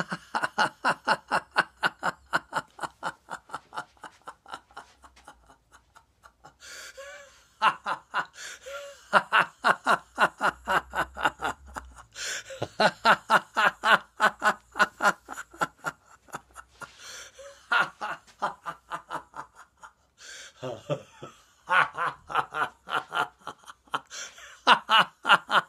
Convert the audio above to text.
ha ha ha ha